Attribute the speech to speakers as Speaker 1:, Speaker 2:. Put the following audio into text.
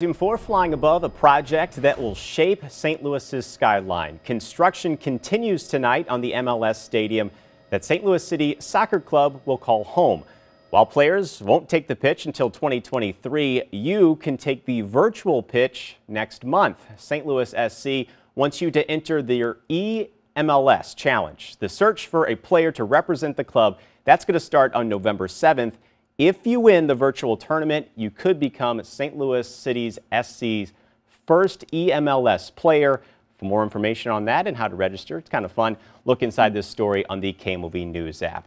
Speaker 1: Zoom 4 flying above a project that will shape St. Louis's skyline. Construction continues tonight on the MLS stadium that St. Louis City Soccer Club will call home. While players won't take the pitch until 2023, you can take the virtual pitch next month. St. Louis SC wants you to enter their EMLS Challenge, the search for a player to represent the club. That's going to start on November 7th if you win the virtual tournament, you could become St. Louis City's SC's first EMLS player. For more information on that and how to register, it's kind of fun, look inside this story on the KMOV News app.